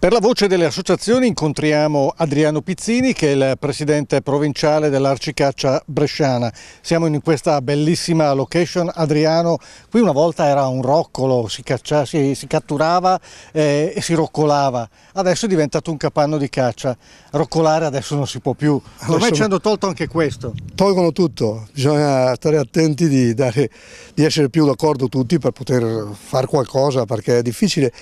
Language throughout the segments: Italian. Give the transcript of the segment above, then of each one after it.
Per la voce delle associazioni incontriamo Adriano Pizzini che è il presidente provinciale dell'Arcicaccia Bresciana. Siamo in questa bellissima location. Adriano, qui una volta era un roccolo, si, caccia, si, si catturava eh, e si roccolava. Adesso è diventato un capanno di caccia. Roccolare adesso non si può più. Ormai adesso ci hanno tolto anche questo. Tolgono tutto. Bisogna stare attenti di, dare, di essere più d'accordo tutti per poter fare qualcosa perché è difficile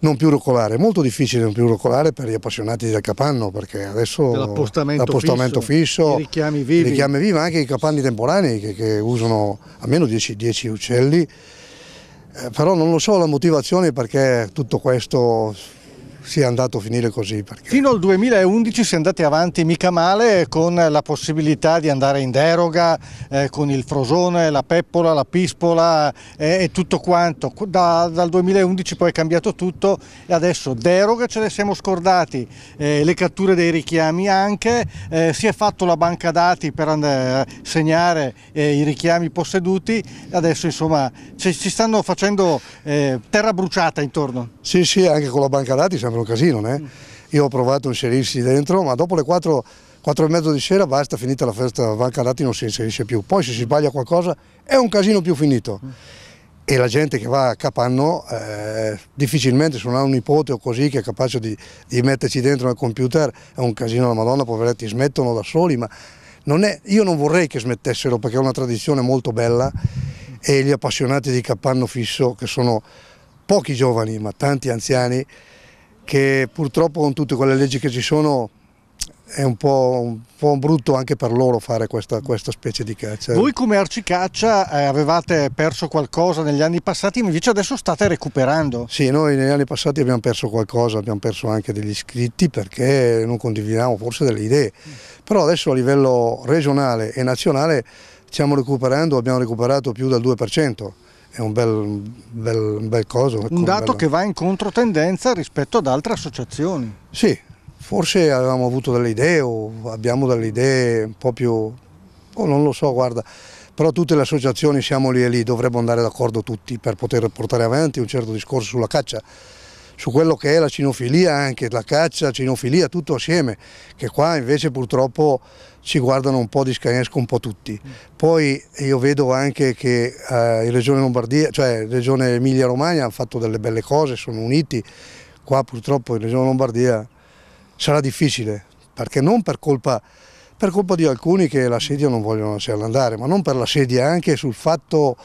non più rucolare, molto difficile non più rucolare per gli appassionati del capanno perché adesso l'appostamento fisso, fisso, i richiami vivi, richiami vivi anche i capanni temporanei che, che usano almeno 10, 10 uccelli, eh, però non lo so la motivazione perché tutto questo sia andato a finire così. Perché... Fino al 2011 si è andati avanti mica male con la possibilità di andare in deroga eh, con il frosone, la peppola, la pispola eh, e tutto quanto. Da, dal 2011 poi è cambiato tutto e adesso deroga ce le siamo scordati, eh, le catture dei richiami anche, eh, si è fatto la banca dati per segnare eh, i richiami posseduti, e adesso insomma ci, ci stanno facendo eh, terra bruciata intorno. Sì, sì, anche con la banca dati siamo cambiano casino, né? Io ho provato a inserirsi dentro, ma dopo le 4, 4 e mezzo di sera basta, finita la festa, Vanca Dati non si inserisce più. Poi se si sbaglia qualcosa è un casino più finito. E la gente che va a Capanno, eh, difficilmente se non ha un nipote o così che è capace di, di metterci dentro nel computer, è un casino alla Madonna, poveretti, smettono da soli, ma non è, io non vorrei che smettessero perché è una tradizione molto bella e gli appassionati di Capanno Fisso, che sono pochi giovani ma tanti anziani, che purtroppo con tutte quelle leggi che ci sono è un po', un po brutto anche per loro fare questa, questa, specie di caccia. Voi come arcicaccia eh, avevate perso qualcosa negli anni passati, invece adesso state recuperando. Sì, noi negli anni passati abbiamo perso qualcosa, abbiamo perso anche degli iscritti perché non condividiamo forse delle idee, però adesso a livello regionale e nazionale stiamo recuperando, abbiamo recuperato più del 2% è un bel, un bel, un bel coso. un dato bello... che va in controtendenza rispetto ad altre associazioni. Sì, forse avevamo avuto delle idee o abbiamo delle idee un po' più... Oh, non lo so, guarda, però tutte le associazioni siamo lì e lì, dovremmo andare d'accordo tutti per poter portare avanti un certo discorso sulla caccia su quello che è la cinofilia anche, la caccia, la cinofilia, tutto assieme, che qua invece purtroppo ci guardano un po' di scanesco un po' tutti. Mm. Poi io vedo anche che eh, in Regione Lombardia, cioè Regione Emilia Romagna hanno fatto delle belle cose, sono uniti, qua purtroppo in Regione Lombardia sarà difficile, perché non per colpa per colpa di alcuni che la sedia non vogliono lasciarla andare, ma non per la sedia, anche sul fatto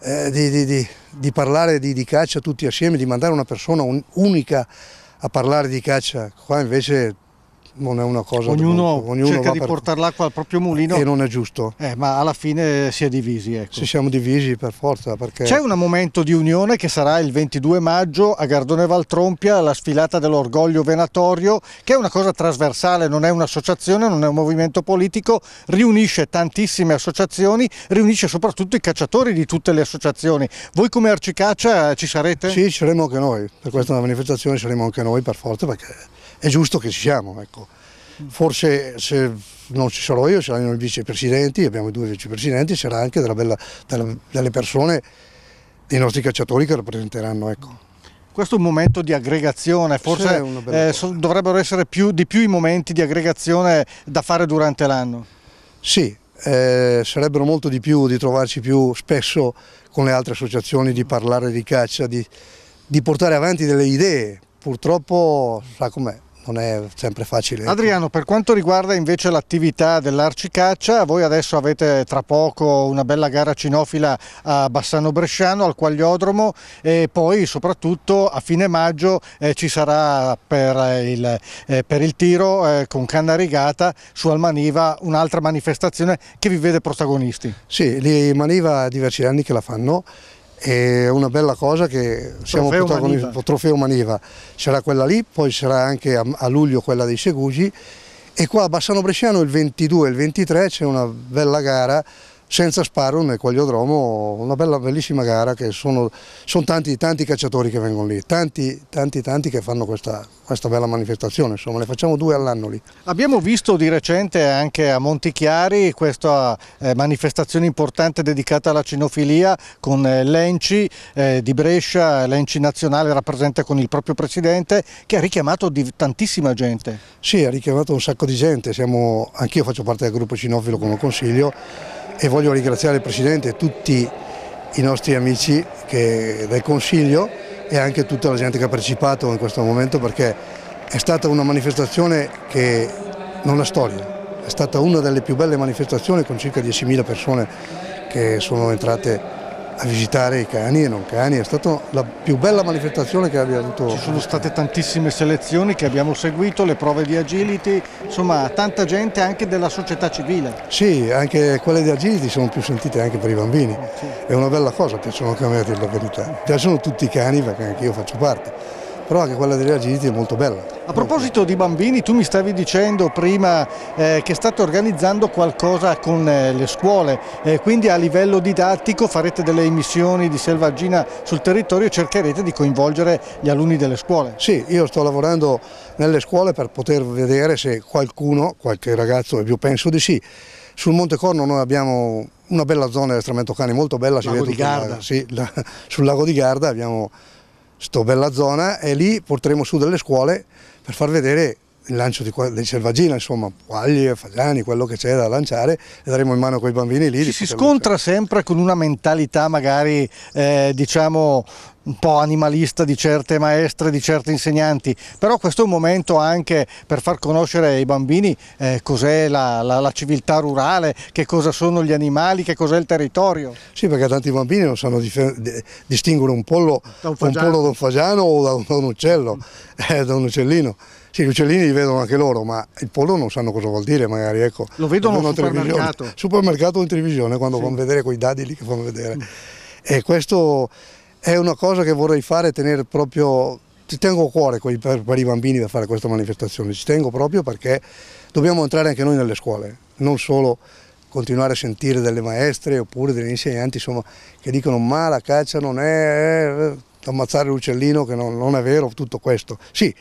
eh, di, di, di, di, parlare di, caccia tutti assieme, di mandare una persona un, unica a parlare di caccia, qua invece non è una cosa... Ognuno, non, ognuno cerca di per... portare l'acqua al proprio mulino. E non è giusto. Eh, ma alla fine si è divisi. Ecco. Ci siamo divisi per forza. Perché... C'è un momento di unione che sarà il 22 maggio a Gardone Valtrompia, la sfilata dell'orgoglio venatorio, che è una cosa trasversale, non è un'associazione, non è un movimento politico, riunisce tantissime associazioni, riunisce soprattutto i cacciatori di tutte le associazioni. Voi come Arcicaccia ci sarete? Sì, ci saremo anche noi, per questa manifestazione saremo anche noi per forza perché è giusto che ci siamo. Ecco. Forse se non ci sarò io, saranno i vicepresidenti, abbiamo due vicepresidenti, sarà anche della bella, della, delle persone, dei nostri cacciatori che rappresenteranno. Ecco. Questo è un momento di aggregazione, forse eh, dovrebbero essere più, di più i momenti di aggregazione da fare durante l'anno. Sì, eh, sarebbero molto di più di trovarci più spesso con le altre associazioni, di parlare di caccia, di, di portare avanti delle idee. Purtroppo sa com'è, non è sempre facile. Adriano, per quanto riguarda invece l'attività dell'arcicaccia, voi adesso avete tra poco una bella gara cinofila a Bassano Bresciano, al Quagliodromo e poi soprattutto a fine maggio eh, ci sarà per il, eh, per il tiro eh, con canna rigata su Almaniva un'altra manifestazione che vi vede protagonisti. Sì, lì Maniva ha diversi anni che la fanno è una bella cosa che siamo trofeo protagonisti, Maniva. trofeo Maniva, sarà quella lì, poi sarà anche a, a luglio quella dei Segugi e qua a Bassano Bresciano il 22 e il 23 c'è una bella gara senza sparo nel quagliodromo, una bella, bellissima gara che sono, sono tanti, tanti, cacciatori che vengono lì, tanti, tanti, tanti che fanno questa, questa bella manifestazione, insomma ne facciamo due all'anno lì. Abbiamo visto di recente anche a Montichiari questa eh, manifestazione importante dedicata alla cinofilia con eh, l'Enci eh, di Brescia, l'Enci nazionale rappresenta con il proprio presidente che ha richiamato di, tantissima gente. Sì, ha richiamato un sacco di gente, anch'io faccio parte del gruppo cinofilo come consiglio e voglio ringraziare il Presidente e tutti i nostri amici che, del Consiglio e anche tutta la gente che ha partecipato in questo momento perché è stata una manifestazione che non ha storia, è stata una delle più belle manifestazioni con circa 10.000 persone che sono entrate a visitare i cani e non cani, è stata la più bella manifestazione che abbia avuto. Ci sono state tantissime selezioni che abbiamo seguito, le prove di Agility, insomma tanta gente anche della società civile. Sì, anche quelle di Agility sono più sentite anche per i bambini, mm, è una bella cosa, piacciono anche a me a dire la verità. Piacciono tutti i cani perché anche io faccio parte, però anche quella delle Agility è molto bella. A proposito di bambini, tu mi stavi dicendo prima eh, che state organizzando qualcosa con eh, le scuole, eh, quindi a livello didattico farete delle emissioni di selvaggina sul territorio e cercherete di coinvolgere gli alunni delle scuole. Sì, io sto lavorando nelle scuole per poter vedere se qualcuno, qualche ragazzo, e io penso di sì, sul Monte Corno noi abbiamo una bella zona di estramento cani, molto bella, lago si vede di Garda. La, sì, la, sul lago di Garda abbiamo questa bella zona e lì porteremo su delle scuole per far vedere il lancio di, del selvaggina, insomma, quaglie, fagiani, quello che c'è da lanciare, le daremo in mano a quei bambini lì. Ci si scontra lanciare. sempre con una mentalità magari, eh, diciamo, un po' animalista di certe maestre, di certi insegnanti, però questo è un momento anche per far conoscere ai bambini eh, cos'è la, la, la, civiltà rurale, che cosa sono gli animali, che cos'è il territorio. Sì, perché tanti bambini non sanno distinguere un pollo da un, fagiano. un pollo da un fagiano o da un, da un uccello, eh, da un uccellino. Sì, gli uccellini li vedono anche loro, ma il pollo non sanno cosa vuol dire magari. Ecco, Lo vedono al supermercato. Supermercato in televisione, quando sì. fanno vedere quei dadi lì che fanno vedere. Mm. E questo è una cosa che vorrei fare, tenere proprio... Ci tengo a cuore per, per i bambini da fare questa manifestazione, ci tengo proprio perché dobbiamo entrare anche noi nelle scuole, non solo continuare a sentire delle maestre oppure degli insegnanti insomma, che dicono ma la caccia non è, è eh, eh, ammazzare l'uccellino che non, non, è vero tutto questo. Sì,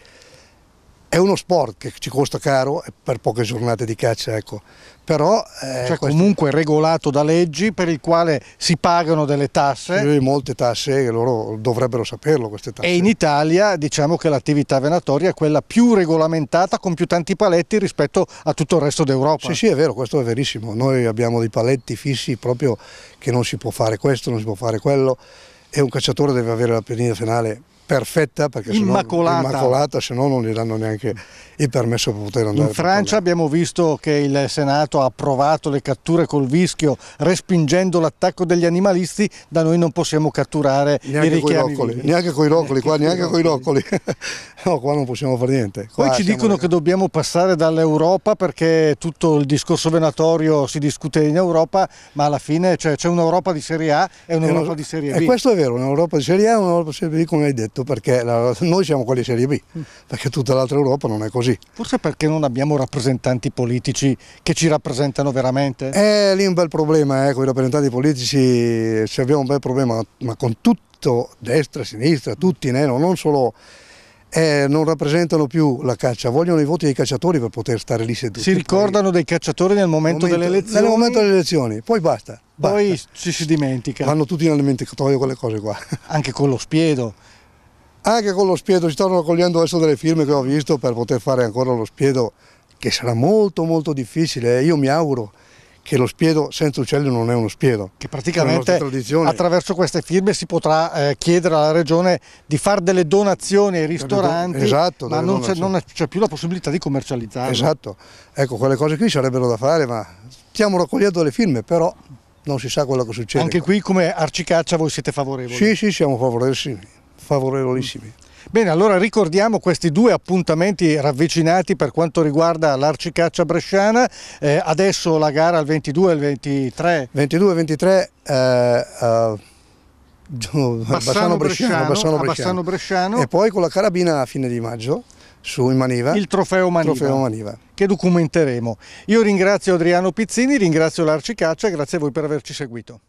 è uno sport che ci costa caro per poche giornate di caccia, ecco. però è eh, cioè, comunque regolato da leggi per il quale si pagano delle tasse. Sì, molte tasse loro dovrebbero saperlo queste tasse. E in Italia diciamo che l'attività venatoria è quella più regolamentata con più tanti paletti rispetto a tutto il resto d'Europa. Sì, sì, è vero, questo è verissimo. Noi abbiamo dei paletti fissi proprio che non si può fare questo, non si può fare quello e un cacciatore deve avere la penina penale perfetta perché immacolata. Sennò, immacolata, se no non gli danno neanche il permesso per poter andare. In Francia abbiamo visto che il Senato ha approvato le catture col vischio respingendo l'attacco degli animalisti, da noi non possiamo catturare neanche i richiami. Coi neanche con i roccoli, qua neanche con i roccoli. no, qua non possiamo fare niente. Qua Poi ci dicono in... che dobbiamo passare dall'Europa perché tutto il discorso venatorio si discute in Europa, ma alla fine cioè, c'è cioè, un'Europa di Serie A e un'Europa eh, di Serie B. E eh, questo è vero, un'Europa di Serie A e un'Europa di Serie B come hai detto fatto perché la, noi siamo quelli Serie B, mm. perché tutta l'altra Europa non è così. Forse perché non abbiamo rappresentanti politici che ci rappresentano veramente? È eh, lì un bel problema, eh, con i rappresentanti politici cioè abbiamo un bel problema, ma con tutto, destra, sinistra, tutti, nero, non solo... Eh, non rappresentano più la caccia, vogliono i voti dei cacciatori per poter stare lì seduti. Si ricordano dei cacciatori nel momento, momento delle elezioni? Nel momento delle elezioni, poi basta. basta. Poi ci si dimentica. Vanno tutti nel alimentatoio quelle cose qua. Anche con lo spiedo anche con lo spiedo, ci stanno raccogliendo adesso delle firme che ho visto per poter fare ancora lo spiedo, che sarà molto molto difficile, io mi auguro che lo spiedo senza uccelli non è uno spiedo. Che praticamente attraverso queste firme si potrà eh, chiedere alla regione di fare delle donazioni ai ristoranti, esatto, ma non c'è, più la possibilità di commercializzare. Esatto, ecco quelle cose qui sarebbero da fare, ma stiamo raccogliendo le firme, però non si sa quello che succede. Anche qui come Arcicaccia voi siete favorevoli? Sì, sì, siamo favorevoli. Sì favorevolissimi. Mm. Bene, allora ricordiamo questi due appuntamenti ravvicinati per quanto riguarda l'arcicaccia bresciana, eh, adesso la gara il 22 e il 23. 22 e 23 eh, uh... Bassano, Bassano, Bresciano, Bresciano, Bassano, Bresciano. Bassano Bresciano e poi con la carabina a fine di maggio su in Maniva il trofeo Maniva, trofeo Maniva, che documenteremo. Io ringrazio Adriano Pizzini, ringrazio l'Arcicaccia, e grazie a voi per averci seguito.